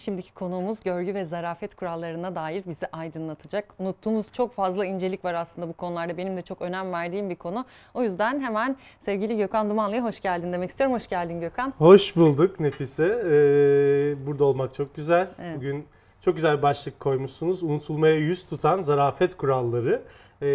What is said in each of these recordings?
Şimdiki konuğumuz görgü ve zarafet kurallarına dair bizi aydınlatacak. Unuttuğumuz çok fazla incelik var aslında bu konularda. Benim de çok önem verdiğim bir konu. O yüzden hemen sevgili Gökhan Dumanlı'ya hoş geldin demek istiyorum. Hoş geldin Gökhan. Hoş bulduk Nefise. Ee, burada olmak çok güzel. Evet. Bugün çok güzel bir başlık koymuşsunuz. Unutulmaya yüz tutan zarafet kuralları. Ee,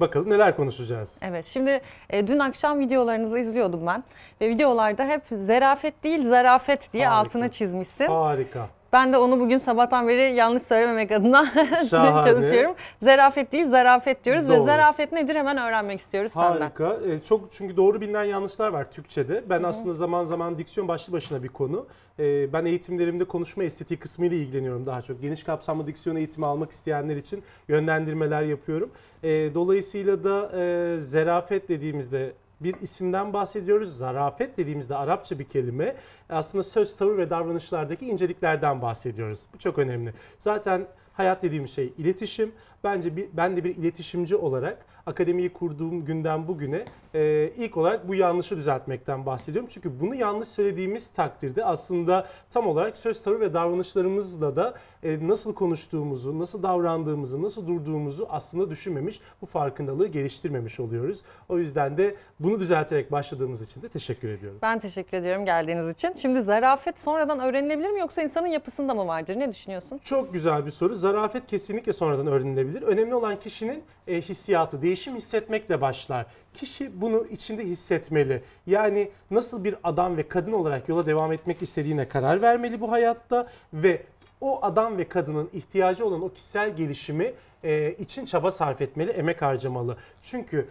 bakalım neler konuşacağız. Evet şimdi e, dün akşam videolarınızı izliyordum ben. Ve videolarda hep zarafet değil zarafet diye Harika. altını çizmişsin. Harika. Ben de onu bugün sabahtan beri yanlış söylememek adına çalışıyorum. Zarafet değil, zarafet diyoruz doğru. ve zarafet nedir hemen öğrenmek istiyoruz Harika. senden. Harika. E, çok çünkü doğru bilinen yanlışlar var Türkçe'de. Ben Hı-hı. aslında zaman zaman diksiyon başlı başına bir konu. E, ben eğitimlerimde konuşma estetiği kısmıyla ilgileniyorum daha çok. Geniş kapsamlı diksiyon eğitimi almak isteyenler için yönlendirmeler yapıyorum. E, dolayısıyla da e, zarafet dediğimizde bir isimden bahsediyoruz. Zarafet dediğimizde Arapça bir kelime. Aslında söz, tavır ve davranışlardaki inceliklerden bahsediyoruz. Bu çok önemli. Zaten Hayat dediğim şey iletişim. Bence bir, ben de bir iletişimci olarak akademiyi kurduğum günden bugüne e, ilk olarak bu yanlışı düzeltmekten bahsediyorum. Çünkü bunu yanlış söylediğimiz takdirde aslında tam olarak söz tavır ve davranışlarımızla da e, nasıl konuştuğumuzu, nasıl davrandığımızı, nasıl durduğumuzu aslında düşünmemiş, bu farkındalığı geliştirmemiş oluyoruz. O yüzden de bunu düzelterek başladığımız için de teşekkür ediyorum. Ben teşekkür ediyorum geldiğiniz için. Şimdi zarafet sonradan öğrenilebilir mi yoksa insanın yapısında mı vardır? Ne düşünüyorsun? Çok güzel bir soru zarafet kesinlikle sonradan öğrenilebilir. Önemli olan kişinin e, hissiyatı, değişim hissetmekle başlar. Kişi bunu içinde hissetmeli. Yani nasıl bir adam ve kadın olarak yola devam etmek istediğine karar vermeli bu hayatta ve o adam ve kadının ihtiyacı olan o kişisel gelişimi e, için çaba sarf etmeli, emek harcamalı. Çünkü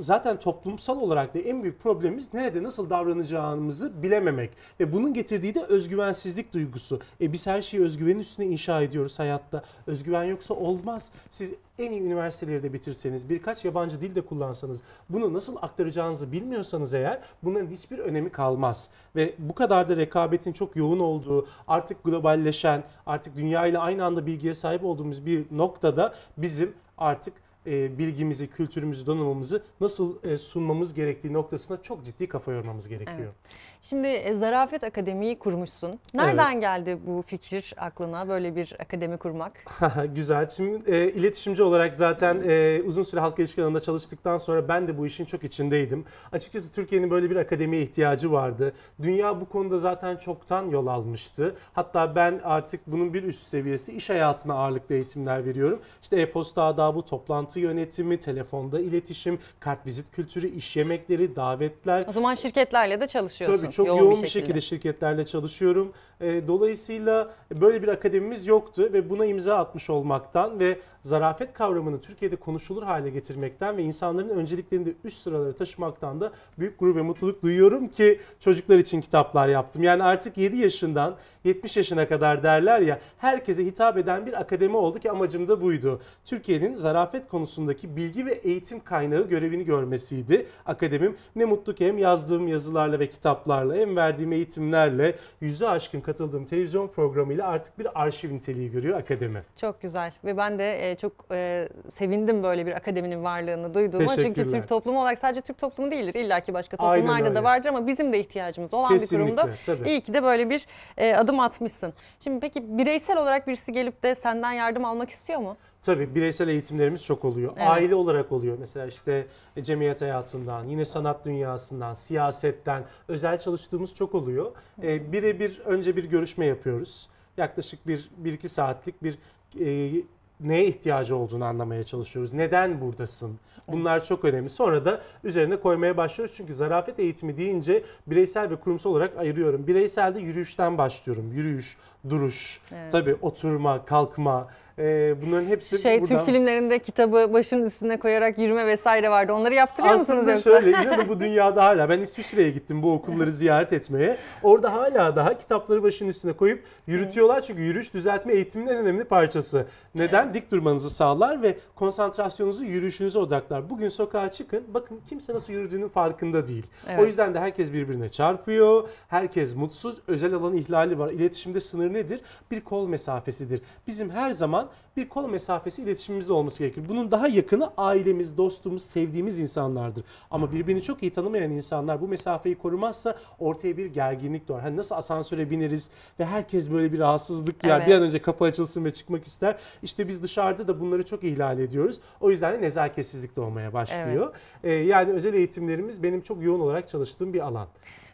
zaten toplumsal olarak da en büyük problemimiz nerede nasıl davranacağımızı bilememek ve bunun getirdiği de özgüvensizlik duygusu. E biz her şeyi özgüvenin üstüne inşa ediyoruz hayatta. Özgüven yoksa olmaz. Siz en iyi üniversiteleri de bitirseniz, birkaç yabancı dil de kullansanız, bunu nasıl aktaracağınızı bilmiyorsanız eğer bunların hiçbir önemi kalmaz. Ve bu kadar da rekabetin çok yoğun olduğu, artık globalleşen, artık dünya ile aynı anda bilgiye sahip olduğumuz bir noktada bizim artık e, bilgimizi, kültürümüzü, donanımımızı nasıl e, sunmamız gerektiği noktasına çok ciddi kafa yormamız gerekiyor. Evet. Şimdi e, Zarafet Akademi'yi kurmuşsun. Nereden geldi bu fikir aklına böyle bir akademi kurmak? Güzel. Şimdi e, iletişimci olarak zaten e, uzun süre halk ilişkiler alanında çalıştıktan sonra ben de bu işin çok içindeydim. Açıkçası Türkiye'nin böyle bir akademiye ihtiyacı vardı. Dünya bu konuda zaten çoktan yol almıştı. Hatta ben artık bunun bir üst seviyesi iş hayatına ağırlıklı eğitimler veriyorum. İşte e-posta adabı, toplantı yönetimi, telefonda iletişim, kartvizit kültürü, iş yemekleri, davetler. O zaman şirketlerle de çalışıyorsun. Çok yoğun, yoğun bir şekilde. şekilde şirketlerle çalışıyorum. Ee, dolayısıyla böyle bir akademimiz yoktu ve buna imza atmış olmaktan ve zarafet kavramını Türkiye'de konuşulur hale getirmekten ve insanların önceliklerinde üst sıralara taşımaktan da büyük gurur ve mutluluk duyuyorum ki çocuklar için kitaplar yaptım. Yani artık 7 yaşından 70 yaşına kadar derler ya herkese hitap eden bir akademi oldu ki amacım da buydu. Türkiye'nin zarafet konusundaki bilgi ve eğitim kaynağı görevini görmesiydi. Akademim ne mutlu ki hem yazdığım yazılarla ve kitaplarla hem verdiğim eğitimlerle yüze aşkın katıldığım televizyon programıyla artık bir arşiv niteliği görüyor akademi. Çok güzel ve ben de e, çok e, sevindim böyle bir akademinin varlığını duyduğuma. Çünkü Türk toplumu olarak sadece Türk toplumu değildir. İlla ki başka toplumlarda da vardır ama bizim de ihtiyacımız olan Kesinlikle, bir kurumda. Tabii. İyi ki de böyle bir e, adım adım atmışsın. Şimdi peki bireysel olarak birisi gelip de senden yardım almak istiyor mu? Tabii bireysel eğitimlerimiz çok oluyor. Evet. Aile olarak oluyor. Mesela işte e, cemiyet hayatından, yine sanat dünyasından, siyasetten özel çalıştığımız çok oluyor. Ee, Birebir önce bir görüşme yapıyoruz. Yaklaşık bir, bir iki saatlik bir e, neye ihtiyacı olduğunu anlamaya çalışıyoruz. Neden buradasın? Bunlar çok önemli. Sonra da üzerine koymaya başlıyoruz. Çünkü zarafet eğitimi deyince bireysel ve kurumsal olarak ayırıyorum. Bireyselde yürüyüşten başlıyorum. Yürüyüş, duruş, evet. tabii oturma, kalkma, e, bunların hepsi şey, buradan... Türk filmlerinde kitabı başının üstüne koyarak yürüme vesaire vardı. Onları yaptırıyor Aslında musunuz? Aslında şöyle inanın bu dünyada hala ben İsviçre'ye gittim bu okulları ziyaret etmeye. Orada hala daha kitapları başının üstüne koyup yürütüyorlar. Çünkü yürüyüş düzeltme eğitiminin en önemli parçası. Neden? Dik durmanızı sağlar ve konsantrasyonunuzu yürüyüşünüze odaklar. Bugün sokağa çıkın bakın kimse nasıl yürüdüğünün farkında değil. Evet. O yüzden de herkes birbirine çarpıyor. Herkes mutsuz. Özel alan ihlali var. İletişimde sınır nedir? Bir kol mesafesidir. Bizim her zaman bir kol mesafesi iletişimimiz olması gerekir. Bunun daha yakını ailemiz, dostumuz, sevdiğimiz insanlardır. Ama birbirini çok iyi tanımayan insanlar bu mesafeyi korumazsa ortaya bir gerginlik doğar. Hani nasıl asansöre bineriz ve herkes böyle bir rahatsızlık ya evet. bir an önce kapı açılsın ve çıkmak ister. İşte biz dışarıda da bunları çok ihlal ediyoruz. O yüzden de nezaketsizlik doğmaya başlıyor. Evet. Ee, yani özel eğitimlerimiz benim çok yoğun olarak çalıştığım bir alan.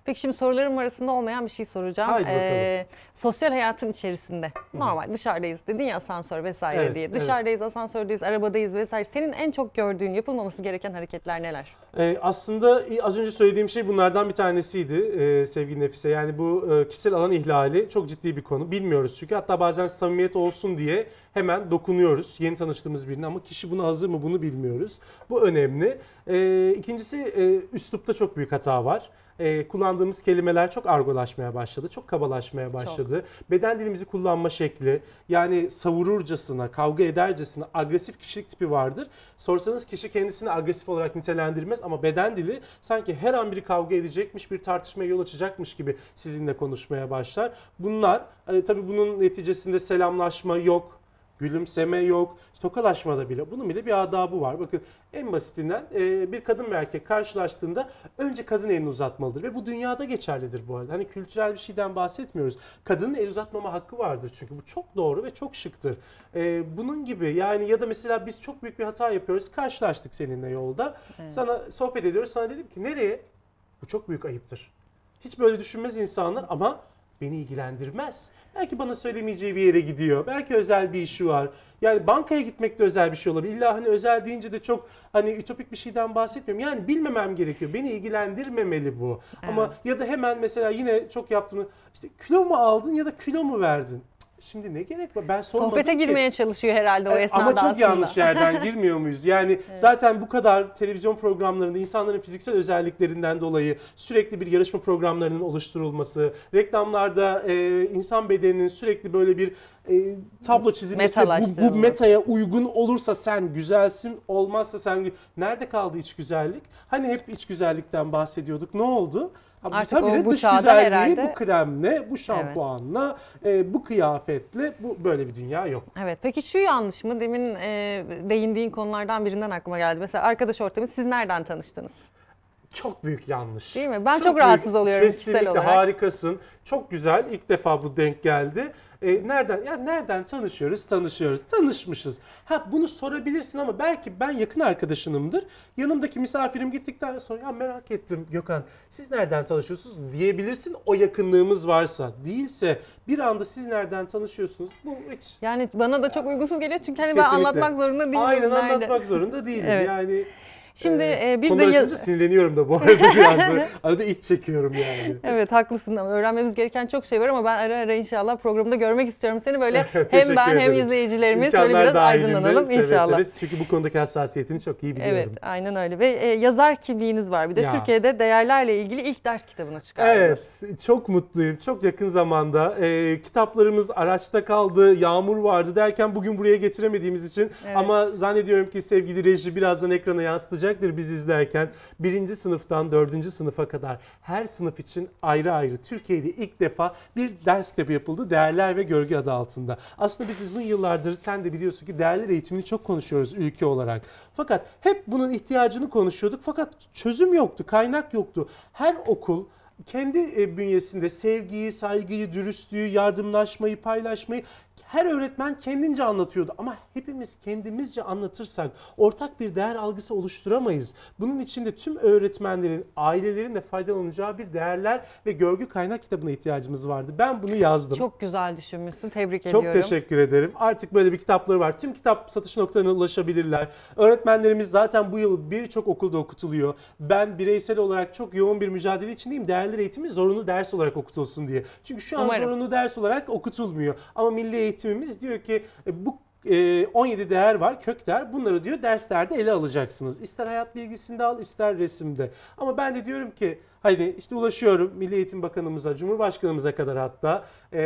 Peki şimdi sorularım arasında olmayan bir şey soracağım. Haydi Ee, sosyal hayatın içerisinde normal dışarıdayız dedin ya asansör vesaire evet, diye. Dışarıdayız, evet. asansördeyiz, arabadayız vesaire. Senin en çok gördüğün yapılmaması gereken hareketler neler? Ee, aslında az önce söylediğim şey bunlardan bir tanesiydi e, sevgili Nefise. Yani bu e, kişisel alan ihlali çok ciddi bir konu. Bilmiyoruz çünkü hatta bazen samimiyet olsun diye hemen dokunuyoruz yeni tanıştığımız birine ama kişi buna hazır mı bunu bilmiyoruz. Bu önemli. E, ikincisi e, üslupta çok büyük hata var e, kullandığımız kelimeler çok argolaşmaya başladı, çok kabalaşmaya başladı. Çok. Beden dilimizi kullanma şekli yani savururcasına, kavga edercesine agresif kişilik tipi vardır. Sorsanız kişi kendisini agresif olarak nitelendirmez ama beden dili sanki her an biri kavga edecekmiş, bir tartışmaya yol açacakmış gibi sizinle konuşmaya başlar. Bunlar e, tabii bunun neticesinde selamlaşma yok, gülümseme yok, tokalaşmada bile bunun bile bir adabı var. Bakın en basitinden e, bir kadın ve erkek karşılaştığında önce kadın elini uzatmalıdır ve bu dünyada geçerlidir bu arada. Hani kültürel bir şeyden bahsetmiyoruz. Kadının el uzatmama hakkı vardır çünkü bu çok doğru ve çok şıktır. E, bunun gibi yani ya da mesela biz çok büyük bir hata yapıyoruz. Karşılaştık seninle yolda. Evet. Sana sohbet ediyoruz. Sana dedim ki nereye? Bu çok büyük ayıptır. Hiç böyle düşünmez insanlar ama beni ilgilendirmez. Belki bana söylemeyeceği bir yere gidiyor. Belki özel bir işi var. Yani bankaya gitmek de özel bir şey olabilir. İlla hani özel deyince de çok hani ütopik bir şeyden bahsetmiyorum. Yani bilmemem gerekiyor. Beni ilgilendirmemeli bu. Evet. Ama ya da hemen mesela yine çok yaptığımı işte kilo mu aldın ya da kilo mu verdin? Şimdi ne gerek var? Ben sormadım Sohbete ki. girmeye çalışıyor herhalde o e, esnada Ama çok aslında. yanlış yerden girmiyor muyuz? Yani evet. zaten bu kadar televizyon programlarında insanların fiziksel özelliklerinden dolayı sürekli bir yarışma programlarının oluşturulması, reklamlarda e, insan bedeninin sürekli böyle bir e, tablo çizilmesi bu, bu metaya uygun olursa sen güzelsin, olmazsa sen nerede kaldı iç güzellik? Hani hep iç güzellikten bahsediyorduk. Ne oldu? Abi Artık o, bu dış güzelliği herhalde... bu kremle, bu şampuanla, evet. e, bu kıyafetle bu böyle bir dünya yok. Evet peki şu yanlış mı? Demin e, değindiğin konulardan birinden aklıma geldi. Mesela arkadaş ortamı siz nereden tanıştınız? çok büyük yanlış. Değil mi? Ben çok, çok rahatsız büyük, oluyorum Kesinlikle olarak. harikasın. Çok güzel. İlk defa bu denk geldi. E, nereden ya nereden tanışıyoruz? Tanışıyoruz. Tanışmışız. Ha bunu sorabilirsin ama belki ben yakın arkadaşınımdır. Yanımdaki misafirim gittikten sonra ya merak ettim Gökhan siz nereden tanışıyorsunuz diyebilirsin o yakınlığımız varsa. Değilse bir anda siz nereden tanışıyorsunuz? Bu hiç Yani bana da çok uygunsuz geliyor çünkü hani Kesinlikle. ben anlatmak zorunda değilim. Aynen anlatmak zorunda değilim. evet. Yani Şimdi ee, e, bir de açınca sinirleniyorum da bu arada biraz böyle arada iç çekiyorum yani. Evet haklısın ama öğrenmemiz gereken çok şey var ama ben ara ara inşallah programda görmek istiyorum seni böyle hem ben ederim. hem izleyicilerimiz İmkanlar böyle biraz aydınlanalım seve inşallah. Seve. Çünkü bu konudaki hassasiyetini çok iyi biliyorum. Evet aynen öyle ve e, yazar kimliğiniz var bir de ya. Türkiye'de değerlerle ilgili ilk ders kitabını çıkardınız. Evet çok mutluyum çok yakın zamanda e, kitaplarımız araçta kaldı yağmur vardı derken bugün buraya getiremediğimiz için evet. ama zannediyorum ki sevgili reji birazdan ekrana yansıtacak hatırlayacaktır biz izlerken. Birinci sınıftan dördüncü sınıfa kadar her sınıf için ayrı ayrı Türkiye'de ilk defa bir ders kitabı yapıldı. Değerler ve Görgü adı altında. Aslında biz uzun yıllardır sen de biliyorsun ki değerler eğitimini çok konuşuyoruz ülke olarak. Fakat hep bunun ihtiyacını konuşuyorduk fakat çözüm yoktu, kaynak yoktu. Her okul kendi e, bünyesinde sevgiyi, saygıyı, dürüstlüğü, yardımlaşmayı, paylaşmayı her öğretmen kendince anlatıyordu ama hepimiz kendimizce anlatırsak ortak bir değer algısı oluşturamayız. Bunun içinde tüm öğretmenlerin, ailelerin de faydalanacağı bir değerler ve görgü kaynak kitabına ihtiyacımız vardı. Ben bunu yazdım. Çok güzel düşünmüşsün. Tebrik Çok ediyorum. Çok teşekkür ederim. Artık böyle bir kitapları var. Tüm kitap satış noktalarına ulaşabilirler. Öğretmenlerimiz zaten bu yıl birçok okulda okutuluyor. Ben bireysel olarak çok yoğun bir mücadele içindeyim. Değerler eğitimi zorunlu ders olarak okutulsun diye. Çünkü şu an Umarım. zorunlu ders olarak okutulmuyor. Ama milli eğitim yönetimimiz diyor ki e, bu 17 ee, değer var, kök değer. Bunları diyor derslerde ele alacaksınız. İster hayat bilgisinde al, ister resimde. Ama ben de diyorum ki hani işte ulaşıyorum Milli Eğitim Bakanımıza, Cumhurbaşkanımıza kadar hatta. E,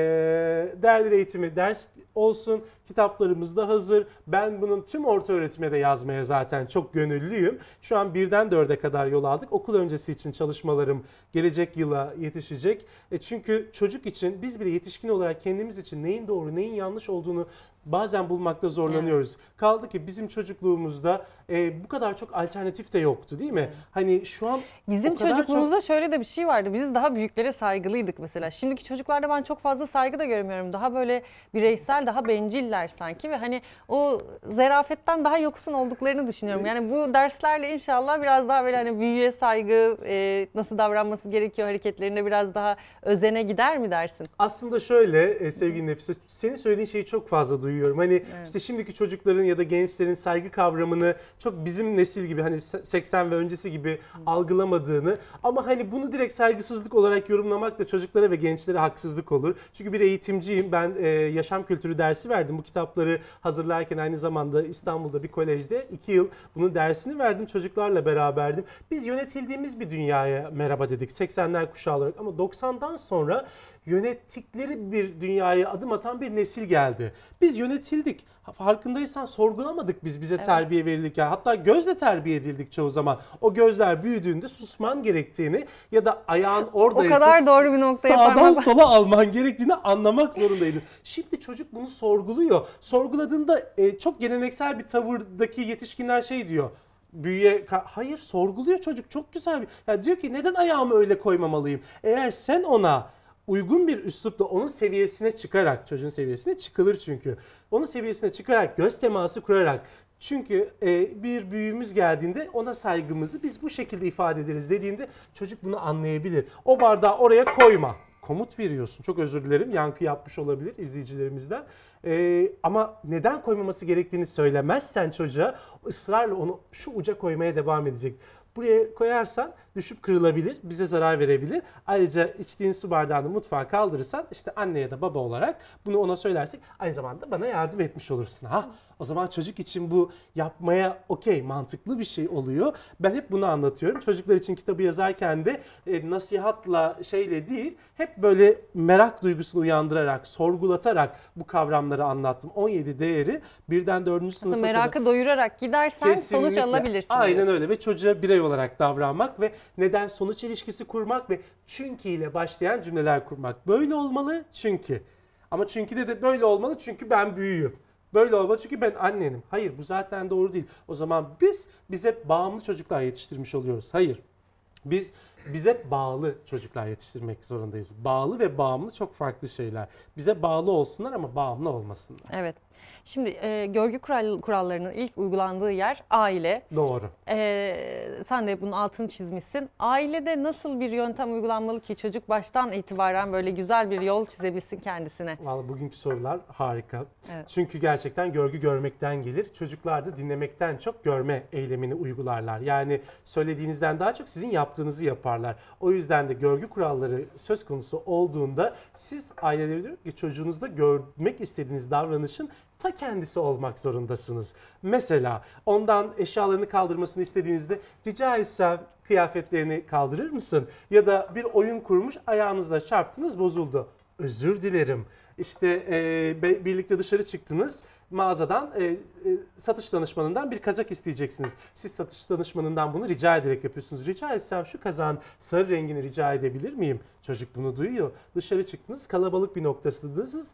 değerli eğitimi ders olsun, kitaplarımız da hazır. Ben bunun tüm orta öğretime de yazmaya zaten çok gönüllüyüm. Şu an birden dörde kadar yol aldık. Okul öncesi için çalışmalarım gelecek yıla yetişecek. E, çünkü çocuk için biz bile yetişkin olarak kendimiz için neyin doğru, neyin yanlış olduğunu bazen bulmakta zorlanıyoruz. Evet. Kaldı ki bizim çocukluğumuzda e, bu kadar çok alternatif de yoktu değil mi? Evet. Hani şu an bizim çocukluğumuzda çok... şöyle de bir şey vardı. Biz daha büyüklere saygılıydık mesela. Şimdiki çocuklarda ben çok fazla saygı da görmüyorum. Daha böyle bireysel, daha benciller sanki ve hani o zerafetten daha yoksun olduklarını düşünüyorum. Yani bu derslerle inşallah biraz daha böyle hani büyüye saygı, e, nasıl davranması gerekiyor hareketlerine biraz daha özene gider mi dersin? Aslında şöyle e, sevgili Nefise, senin söylediğin şeyi çok fazla duyuyorum duyuyorum. Hani evet. işte şimdiki çocukların ya da gençlerin saygı kavramını çok bizim nesil gibi hani 80 ve öncesi gibi Hı. algılamadığını ama hani bunu direkt saygısızlık olarak yorumlamak da çocuklara ve gençlere haksızlık olur. Çünkü bir eğitimciyim. Ben e, yaşam kültürü dersi verdim. Bu kitapları hazırlarken aynı zamanda İstanbul'da bir kolejde 2 yıl bunun dersini verdim. Çocuklarla beraberdim. Biz yönetildiğimiz bir dünyaya merhaba dedik 80'ler kuşağı olarak ama 90'dan sonra yönettikleri bir dünyaya adım atan bir nesil geldi. Biz yönetildik. Farkındaysan sorgulamadık biz bize evet. terbiye verilirken. Hatta gözle terbiye edildik çoğu zaman. O gözler büyüdüğünde susman gerektiğini ya da ayağın oradaysa o kadar doğru bir noktaya sağdan sola alman gerektiğini anlamak zorundaydın. Şimdi çocuk bunu sorguluyor. Sorguladığında e, çok geleneksel bir tavırdaki yetişkinler şey diyor büyüye hayır sorguluyor çocuk çok güzel bir. Ya diyor ki neden ayağımı öyle koymamalıyım? Eğer sen ona uygun bir üslupla onun seviyesine çıkarak, çocuğun seviyesine çıkılır çünkü. Onun seviyesine çıkarak, göz teması kurarak, çünkü e, bir büyüğümüz geldiğinde ona saygımızı biz bu şekilde ifade ederiz dediğinde çocuk bunu anlayabilir. O bardağı oraya koyma. Komut veriyorsun. Çok özür dilerim. Yankı yapmış olabilir izleyicilerimizden. Ee, ama neden koymaması gerektiğini söylemezsen çocuğa ısrarla onu şu uca koymaya devam edecek. Buraya koyarsan düşüp kırılabilir, bize zarar verebilir. Ayrıca içtiğin su bardağını mutfağa kaldırırsan işte anne ya da baba olarak bunu ona söylersek aynı zamanda bana yardım etmiş olursun. Ha o zaman çocuk için bu yapmaya okey mantıklı bir şey oluyor. Ben hep bunu anlatıyorum. Çocuklar için kitabı yazarken de e, nasihatla şeyle değil hep böyle merak duygusunu uyandırarak, sorgulatarak bu kavramları anlattım. 17 değeri birden 4. sınıfa Aslında kadar. meraka doyurarak gidersen sonuç Kesinlikle. alabilirsin. Aynen diyorsun. öyle ve çocuğa birey olarak olarak davranmak ve neden sonuç ilişkisi kurmak ve çünkü ile başlayan cümleler kurmak. Böyle olmalı çünkü. Ama çünkü de, de böyle olmalı çünkü ben büyüğüm. Böyle olma çünkü ben annenim. Hayır bu zaten doğru değil. O zaman biz bize bağımlı çocuklar yetiştirmiş oluyoruz. Hayır. Biz bize bağlı çocuklar yetiştirmek zorundayız. Bağlı ve bağımlı çok farklı şeyler. Bize bağlı olsunlar ama bağımlı olmasınlar. Evet. Şimdi e, görgü kural, kurallarının ilk uygulandığı yer aile. Doğru. E, sen de bunun altını çizmişsin. Ailede nasıl bir yöntem uygulanmalı ki çocuk baştan itibaren böyle güzel bir yol çizebilsin kendisine? Vallahi bugünkü sorular harika. Evet. Çünkü gerçekten görgü görmekten gelir. Çocuklar da dinlemekten çok görme eylemini uygularlar. Yani söylediğinizden daha çok sizin yaptığınızı yaparlar. O yüzden de görgü kuralları söz konusu olduğunda siz ailelere diyor ki çocuğunuzda görmek istediğiniz davranışın ta kendisi olmak zorundasınız. Mesela ondan eşyalarını kaldırmasını istediğinizde rica etsem kıyafetlerini kaldırır mısın? Ya da bir oyun kurmuş ayağınızla çarptınız bozuldu. Özür dilerim işte e, birlikte dışarı çıktınız mağazadan e, e, satış danışmanından bir kazak isteyeceksiniz. Siz satış danışmanından bunu rica ederek yapıyorsunuz. Rica etsem şu kazağın sarı rengini rica edebilir miyim? Çocuk bunu duyuyor. Dışarı çıktınız kalabalık bir noktasındasınız.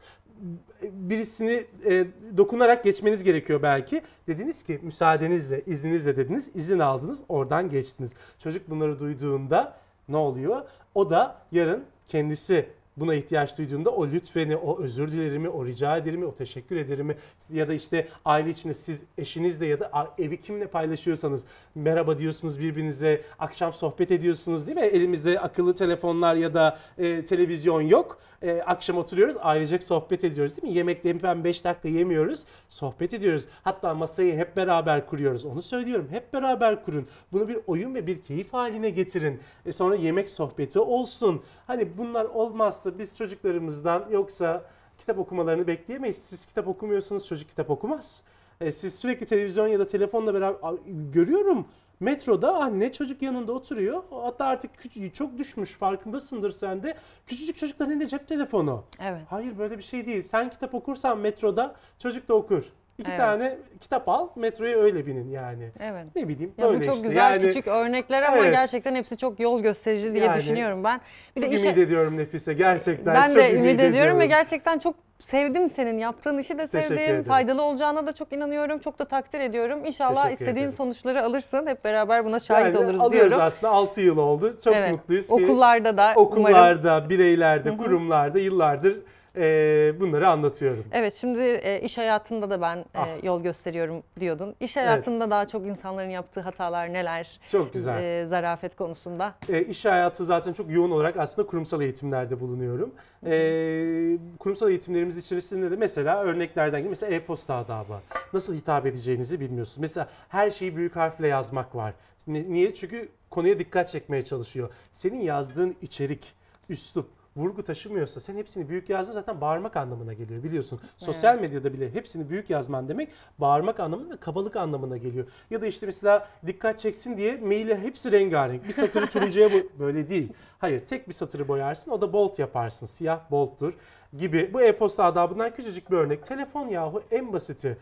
Birisini e, dokunarak geçmeniz gerekiyor belki. Dediniz ki müsaadenizle, izninizle dediniz. izin aldınız, oradan geçtiniz. Çocuk bunları duyduğunda ne oluyor? O da yarın kendisi buna ihtiyaç duyduğunda o lütfeni, o özür dilerimi, o rica ederimi, o teşekkür ederimi ya da işte aile içinde siz eşinizle ya da evi kimle paylaşıyorsanız merhaba diyorsunuz birbirinize, akşam sohbet ediyorsunuz değil mi? Elimizde akıllı telefonlar ya da e, televizyon yok. E, akşam oturuyoruz, ailecek sohbet ediyoruz değil mi? Yemekte hem 5 dakika yemiyoruz, sohbet ediyoruz. Hatta masayı hep beraber kuruyoruz. Onu söylüyorum. Hep beraber kurun. Bunu bir oyun ve bir keyif haline getirin. E sonra yemek sohbeti olsun. Hani bunlar olmaz olmazsa biz çocuklarımızdan yoksa kitap okumalarını bekleyemeyiz. Siz kitap okumuyorsanız çocuk kitap okumaz. E, siz sürekli televizyon ya da telefonla beraber görüyorum metroda anne çocuk yanında oturuyor. Hatta artık küçük, çok düşmüş farkındasındır sen de. Küçücük çocukların elinde cep telefonu. Evet. Hayır böyle bir şey değil. Sen kitap okursan metroda çocuk da okur. İki evet. tane kitap al, metroya öyle binin yani. Evet. Ne bileyim ya böyle bu çok işte. güzel yani, küçük örnekler ama evet. gerçekten hepsi çok yol gösterici diye yani, düşünüyorum ben. Bir çok de işe, ümit ediyorum Nefise gerçekten. Ben çok de ümit, ümit ediyorum, ediyorum ve gerçekten çok sevdim senin yaptığın işi de sevdim. Faydalı olacağına da çok inanıyorum. Çok da takdir ediyorum. İnşallah Teşekkür istediğin ederim. sonuçları alırsın. Hep beraber buna şahit yani oluruz diyorum. Alıyoruz aslında 6 yıl oldu. Çok evet. mutluyuz. Okullarda da okullarda, umarım. bireylerde, kurumlarda yıllardır e, bunları anlatıyorum. Evet şimdi e, iş hayatında da ben e, ah. e, yol gösteriyorum diyordun. İş hayatında evet. daha çok insanların yaptığı hatalar neler? Çok güzel. E, zarafet konusunda. E, iş hayatı zaten çok yoğun olarak aslında kurumsal eğitimlerde bulunuyorum. E, kurumsal eğitimlerimiz içerisinde de mesela örneklerden gibi mesela e-posta adabı. Nasıl hitap edeceğinizi bilmiyorsunuz. Mesela her şeyi büyük harfle yazmak var. Niye? Çünkü konuya dikkat çekmeye çalışıyor. Senin yazdığın içerik, üslup vurgu taşımıyorsa sen hepsini büyük yazdın zaten bağırmak anlamına geliyor biliyorsun. Sosyal medyada bile hepsini büyük yazman demek bağırmak anlamına ve kabalık anlamına geliyor. Ya da işte mesela dikkat çeksin diye maili hepsi rengarenk. Bir satırı turuncuya bu böyle değil. Hayır tek bir satırı boyarsın o da bolt yaparsın. Siyah bolttur gibi. Bu e-posta adabından küçücük bir örnek. Telefon yahu en basiti.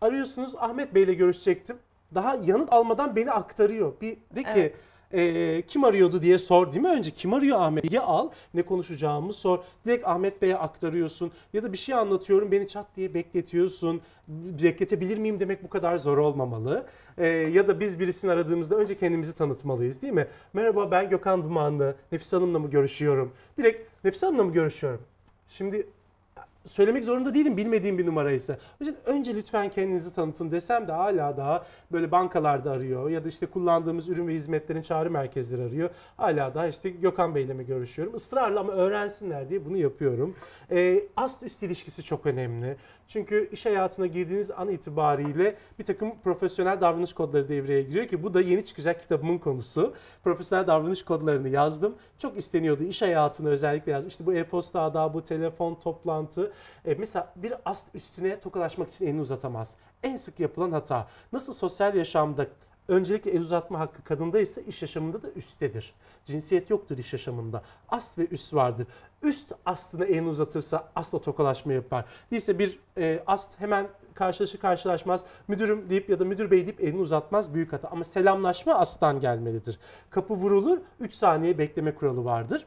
Arıyorsunuz Ahmet Bey ile görüşecektim. Daha yanıt almadan beni aktarıyor. Bir de ki evet e, kim arıyordu diye sor değil mi? Önce kim arıyor Ahmet? Ahmet'i al ne konuşacağımı sor. Direkt Ahmet Bey'e aktarıyorsun ya da bir şey anlatıyorum beni çat diye bekletiyorsun. Bekletebilir miyim demek bu kadar zor olmamalı. E, ya da biz birisini aradığımızda önce kendimizi tanıtmalıyız değil mi? Merhaba ben Gökhan Dumanlı. Nefise Hanım'la mı görüşüyorum? Direkt Nefise Hanım'la mı görüşüyorum? Şimdi söylemek zorunda değilim bilmediğim bir numaraysa. O yüzden önce lütfen kendinizi tanıtın desem de hala daha böyle bankalarda arıyor ya da işte kullandığımız ürün ve hizmetlerin çağrı merkezleri arıyor. Hala daha işte Gökhan Bey'le mi görüşüyorum? Israrla ama öğrensinler diye bunu yapıyorum. E, ast üst ilişkisi çok önemli. Çünkü iş hayatına girdiğiniz an itibariyle bir takım profesyonel davranış kodları devreye giriyor ki bu da yeni çıkacak kitabımın konusu. Profesyonel davranış kodlarını yazdım. Çok isteniyordu. iş hayatına özellikle yazdım. İşte bu e-posta adabı, telefon, toplantı e, mesela bir ast üstüne tokalaşmak için elini uzatamaz. En sık yapılan hata. Nasıl sosyal yaşamda Öncelikle el uzatma hakkı kadında ise iş yaşamında da üsttedir. Cinsiyet yoktur iş yaşamında. Ast ve üst vardır. Üst astına elini uzatırsa asla tokalaşma yapar. Değilse bir e, ast hemen karşılaşır karşılaşmaz müdürüm deyip ya da müdür bey deyip elini uzatmaz büyük hata. Ama selamlaşma asttan gelmelidir. Kapı vurulur 3 saniye bekleme kuralı vardır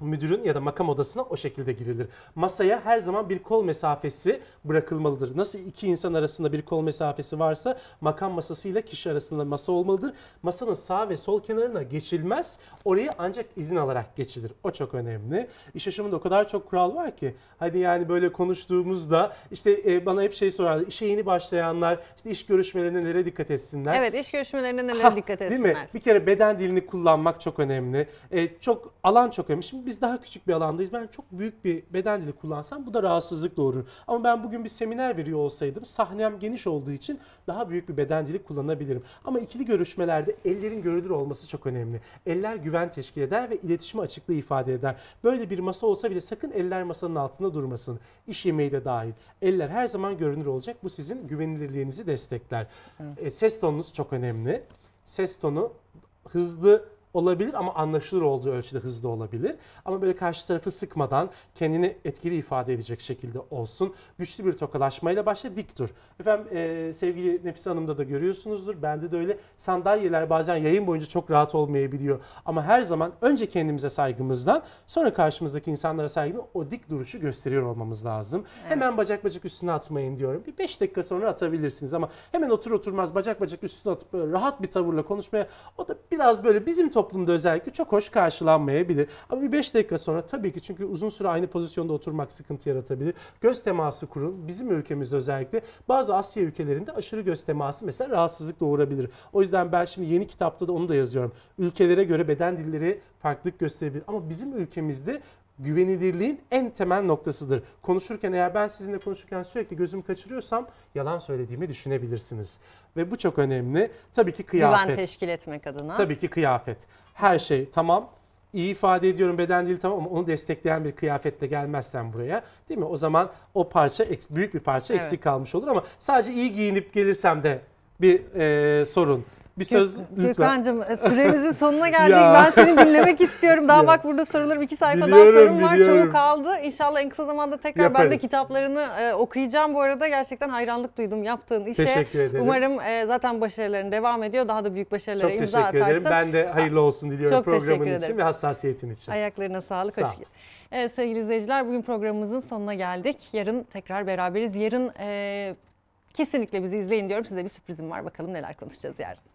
müdürün ya da makam odasına o şekilde girilir. Masaya her zaman bir kol mesafesi bırakılmalıdır. Nasıl iki insan arasında bir kol mesafesi varsa makam masasıyla kişi arasında masa olmalıdır. Masanın sağ ve sol kenarına geçilmez. Oraya ancak izin alarak geçilir. O çok önemli. İş yaşamında o kadar çok kural var ki. Hadi yani böyle konuştuğumuzda işte e, bana hep şey sorarlar. İşe yeni başlayanlar işte iş görüşmelerine nereye dikkat etsinler? Evet iş görüşmelerine nereye dikkat etsinler? Değil mi? Bir kere beden dilini kullanmak çok önemli. E, çok alan çok önemli. Şimdi biz daha küçük bir alandayız. Ben çok büyük bir beden dili kullansam bu da rahatsızlık doğurur. Ama ben bugün bir seminer veriyor olsaydım sahnem geniş olduğu için daha büyük bir beden dili kullanabilirim. Ama ikili görüşmelerde ellerin görülür olması çok önemli. Eller güven teşkil eder ve iletişimi açıklığı ifade eder. Böyle bir masa olsa bile sakın eller masanın altında durmasın. İş yemeği de dahil. Eller her zaman görünür olacak. Bu sizin güvenilirliğinizi destekler. Evet. E, ses tonunuz çok önemli. Ses tonu hızlı olabilir ama anlaşılır olduğu ölçüde hızlı olabilir. Ama böyle karşı tarafı sıkmadan kendini etkili ifade edecek şekilde olsun. Güçlü bir tokalaşmayla başla dik dur. Efendim e, sevgili Nefise Hanım'da da görüyorsunuzdur. Bende de öyle sandalyeler bazen yayın boyunca çok rahat olmayabiliyor. Ama her zaman önce kendimize saygımızdan sonra karşımızdaki insanlara saygını o dik duruşu gösteriyor olmamız lazım. Evet. Hemen bacak bacak üstüne atmayın diyorum. Bir 5 dakika sonra atabilirsiniz ama hemen otur oturmaz bacak bacak üstüne atıp rahat bir tavırla konuşmaya o da biraz böyle bizim toplumda özellikle çok hoş karşılanmayabilir. Ama bir 5 dakika sonra tabii ki çünkü uzun süre aynı pozisyonda oturmak sıkıntı yaratabilir. Göz teması kurun. Bizim ülkemizde özellikle bazı Asya ülkelerinde aşırı göz teması mesela rahatsızlık doğurabilir. O yüzden ben şimdi yeni kitapta da onu da yazıyorum. Ülkelere göre beden dilleri farklılık gösterebilir. Ama bizim ülkemizde güvenilirliğin en temel noktasıdır. Konuşurken eğer ben sizinle konuşurken sürekli gözümü kaçırıyorsam yalan söylediğimi düşünebilirsiniz. Ve bu çok önemli. Tabii ki kıyafet. Güven teşkil etmek adına. Tabii ki kıyafet. Her şey tamam iyi ifade ediyorum beden dili tamam ama onu destekleyen bir kıyafetle gelmezsen buraya değil mi? O zaman o parça büyük bir parça evet. eksik kalmış olur ama sadece iyi giyinip gelirsem de bir e, sorun. Bir söz lütfen. Gökhan'cığım e, süremizin sonuna geldik. ben seni dinlemek istiyorum. Daha bak burada sorulur iki sayfa biliyorum, daha sorum var. Biliyorum. Çoğu kaldı. İnşallah en kısa zamanda tekrar Yaparız. ben de kitaplarını e, okuyacağım. Bu arada gerçekten hayranlık duydum yaptığın işe. Teşekkür ederim. Umarım e, zaten başarıların devam ediyor. Daha da büyük başarılara imza atarsın. Çok teşekkür ederim. Ben de hayırlı olsun diliyorum Çok programın için ve hassasiyetin için. Ayaklarına sağlık. Sağ ol. Evet sevgili izleyiciler bugün programımızın sonuna geldik. Yarın tekrar beraberiz. Yarın e, kesinlikle bizi izleyin diyorum. Size bir sürprizim var. Bakalım neler konuşacağız yarın.